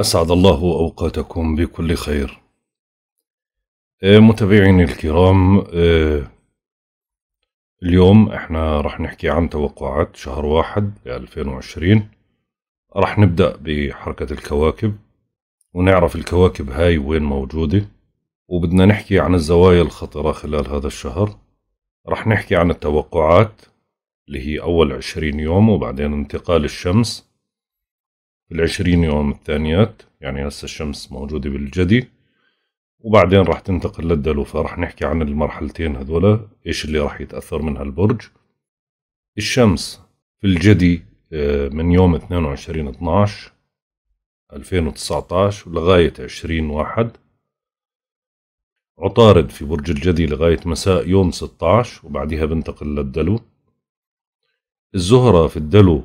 أسعد الله أوقاتكم بكل خير آه، متابعيني الكرام آه، اليوم احنا راح نحكي عن توقعات شهر واحد ل 2020 راح نبدأ بحركة الكواكب ونعرف الكواكب هاي وين موجودة وبدنا نحكي عن الزوايا الخطرة خلال هذا الشهر راح نحكي عن التوقعات اللي هي أول عشرين يوم وبعدين انتقال الشمس العشرين يوم الثانيات يعني هسه الشمس موجودة بالجدي وبعدين راح تنتقل للدلو فراح نحكي عن المرحلتين هذولا ايش اللي راح يتأثر منها البرج الشمس في الجدي آه، من يوم 22 12 2019 لغاية 20 واحد عطارد في برج الجدي لغاية مساء يوم 16 وبعدها بنتقل للدلو الزهرة في الدلو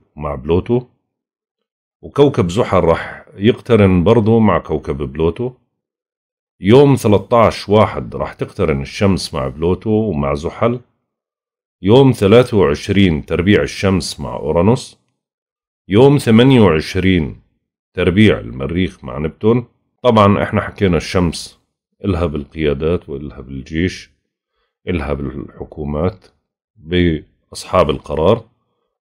مع بلوتو وكوكب زحل راح يقترن برضه مع كوكب بلوتو يوم 13 واحد راح تقترن الشمس مع بلوتو ومع زحل يوم 23 تربيع الشمس مع أورانوس يوم 28 تربيع المريخ مع نبتون طبعا احنا حكينا الشمس إلها بالقيادات وإلها بالجيش إلها بالحكومات بأصحاب القرار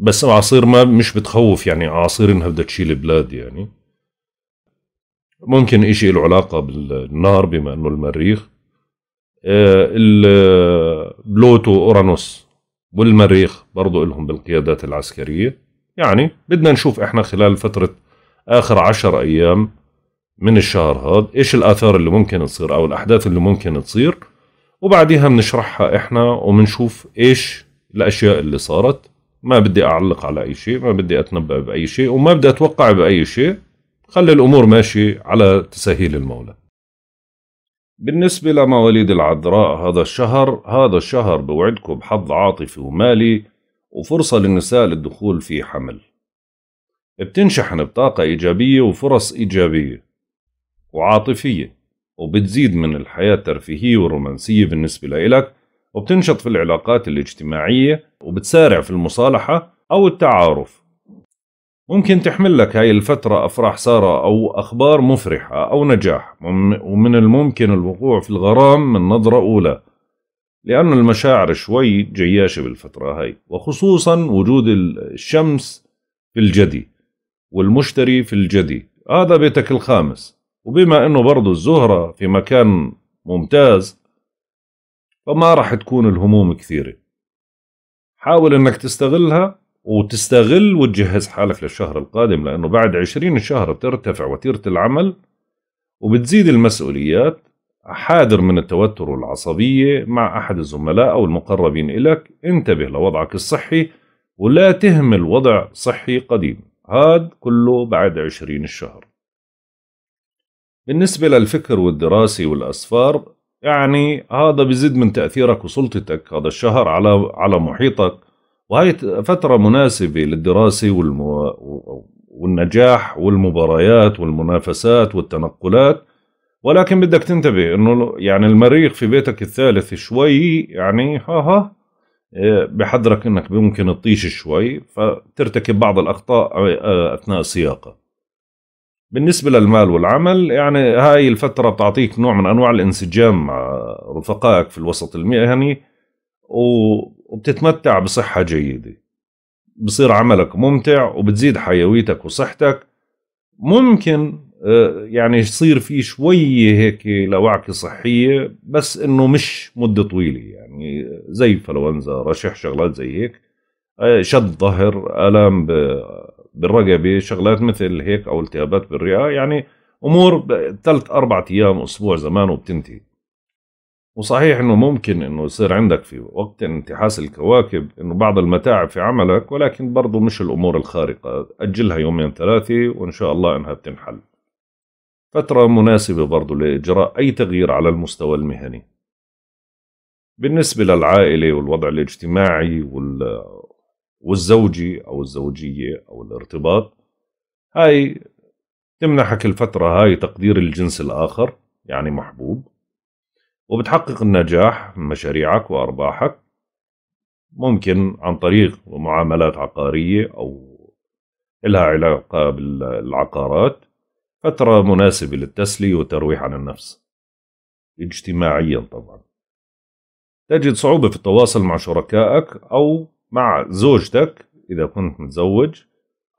بس اعاصير ما مش بتخوف يعني اعاصير انها بدها تشيل بلاد يعني ممكن اشي له علاقة بالنار بما انه المريخ آه، بلوتو اورانوس والمريخ برضو لهم بالقيادات العسكرية يعني بدنا نشوف احنا خلال فترة اخر عشر ايام من الشهر هذا ايش الاثار اللي ممكن تصير او الاحداث اللي ممكن تصير وبعديها بنشرحها احنا وبنشوف ايش الاشياء اللي صارت ما بدي أعلق على أي شيء ما بدي أتنبأ بأي شيء وما بدي أتوقع بأي شيء خلي الأمور ماشي على تسهيل المولى بالنسبة لمواليد العذراء هذا الشهر هذا الشهر بوعدكم بحظ عاطفي ومالي وفرصة للنساء للدخول في حمل بتنشحن بطاقة إيجابية وفرص إيجابية وعاطفية وبتزيد من الحياة الترفيهية والرومانسية بالنسبة لإلك وبتنشط في العلاقات الاجتماعية وبتسارع في المصالحة أو التعارف ممكن تحمل لك هاي الفترة أفراح سارة أو أخبار مفرحة أو نجاح ومن الممكن الوقوع في الغرام من نظرة أولى لأن المشاعر شوي جياشة بالفترة هاي وخصوصا وجود الشمس في الجدي والمشتري في الجدي هذا بيتك الخامس وبما أنه برضو الزهرة في مكان ممتاز فما راح تكون الهموم كثيره حاول انك تستغلها وتستغل وتجهز حالك للشهر القادم لانه بعد 20 شهر بترتفع وتيره العمل وبتزيد المسؤوليات حاذر من التوتر والعصبيه مع احد الزملاء او المقربين الك انتبه لوضعك الصحي ولا تهمل وضع صحي قديم هاد كله بعد عشرين الشهر بالنسبة للفكر والدراسة والأسفار يعني هذا بيزيد من تأثيرك وسلطتك هذا الشهر على على محيطك وهي فترة مناسبة للدراسة والنجاح والمباريات والمنافسات والتنقلات ولكن بدك تنتبه انه يعني المريخ في بيتك الثالث شوي يعني ها ها إيه، بحذرك انك ممكن تطيش شوي فترتكب بعض الاخطاء آه، اثناء سياقة بالنسبة للمال والعمل يعني هاي الفترة بتعطيك نوع من أنواع الانسجام مع رفقائك في الوسط المهني وبتتمتع بصحة جيدة بصير عملك ممتع وبتزيد حيويتك وصحتك ممكن آه، يعني يصير في شوية هيك لوعكة صحية بس إنه مش مدة طويلة يعني زي فلونزا رشح شغلات زي هيك آه، شد ظهر ألام بالرقبه شغلات مثل هيك او التهابات بالرئه يعني امور ثلاث اربع ايام اسبوع زمان وبتنتهي وصحيح انه ممكن انه يصير عندك في وقت انتحاس الكواكب انه بعض المتاعب في عملك ولكن برضه مش الامور الخارقه اجلها يومين ثلاثه وان شاء الله انها بتنحل فتره مناسبه برضه لاجراء اي تغيير على المستوى المهني بالنسبه للعائله والوضع الاجتماعي وال والزوجي أو الزوجية أو الارتباط هاي تمنحك الفترة هاي تقدير الجنس الآخر يعني محبوب وبتحقق النجاح مشاريعك وأرباحك ممكن عن طريق معاملات عقارية أو إلها علاقة بالعقارات فترة مناسبة للتسلية والترويح عن النفس اجتماعيا طبعا تجد صعوبة في التواصل مع شركائك أو مع زوجتك إذا كنت متزوج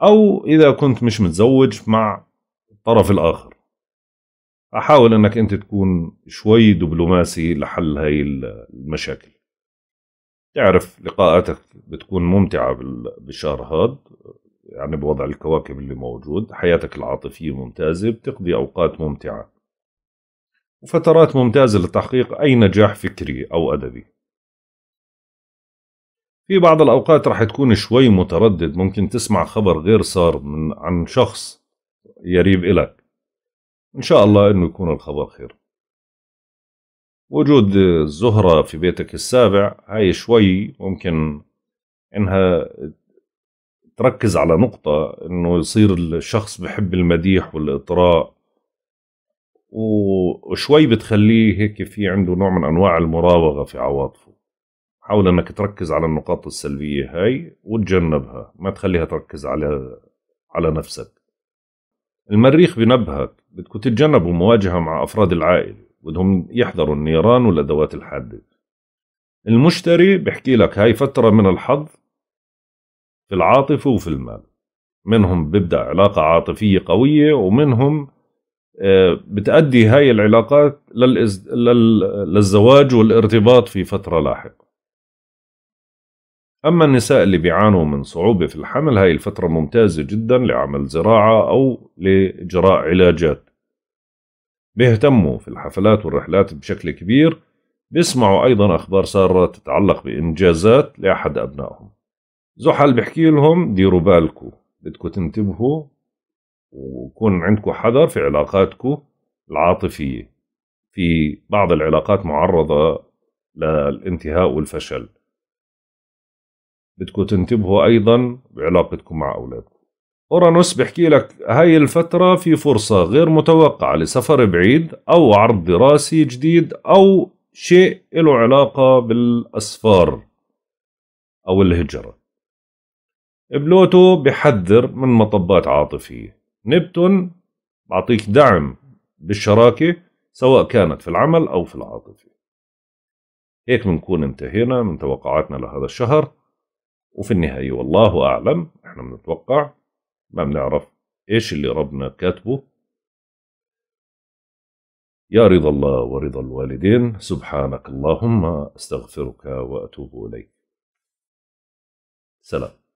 أو إذا كنت مش متزوج مع الطرف الآخر أحاول أنك أنت تكون شوي دبلوماسي لحل هاي المشاكل تعرف لقاءاتك بتكون ممتعة بالشهر هاد يعني بوضع الكواكب اللي موجود حياتك العاطفية ممتازة بتقضي أوقات ممتعة وفترات ممتازة لتحقيق أي نجاح فكري أو أدبي في بعض الأوقات رح تكون شوي متردد ممكن تسمع خبر غير صار من عن شخص يريب إلك إن شاء الله إنه يكون الخبر خير وجود زهرة في بيتك السابع هاي شوي ممكن إنها تركز على نقطة إنه يصير الشخص بحب المديح والإطراء وشوي بتخليه هيك في عنده نوع من أنواع المراوغة في عواطفه حاول انك تركز على النقاط السلبيه هاي وتجنبها ما تخليها تركز على على نفسك المريخ بنبهك بدكم تتجنبوا مواجهة مع افراد العائله بدهم يحذروا النيران والادوات الحاده المشتري بحكي لك هاي فتره من الحظ في العاطفه وفي المال منهم بيبدا علاقه عاطفيه قويه ومنهم آه، بتأدي هاي العلاقات للزواج والارتباط في فترة لاحقة أما النساء اللي بيعانوا من صعوبة في الحمل هاي الفترة ممتازة جدا لعمل زراعة أو لإجراء علاجات بيهتموا في الحفلات والرحلات بشكل كبير بيسمعوا أيضا أخبار سارة تتعلق بإنجازات لأحد أبنائهم زحل بيحكي لهم ديروا بالكم بدكم تنتبهوا ويكون عندكم حذر في علاقاتكم العاطفية في بعض العلاقات معرضة للانتهاء والفشل بدكم تنتبهوا أيضا بعلاقتكم مع أولادكم أورانوس بحكي لك هاي الفترة في فرصة غير متوقعة لسفر بعيد أو عرض دراسي جديد أو شيء له علاقة بالأسفار أو الهجرة بلوتو بحذر من مطبات عاطفية نبتون بعطيك دعم بالشراكة سواء كانت في العمل أو في العاطفة هيك بنكون انتهينا من توقعاتنا لهذا الشهر وفي النهاية والله أعلم احنا بنتوقع ما بنعرف إيش اللي ربنا كاتبه يا رضا الله ورضا الوالدين سبحانك اللهم استغفرك واتوب اليك سلام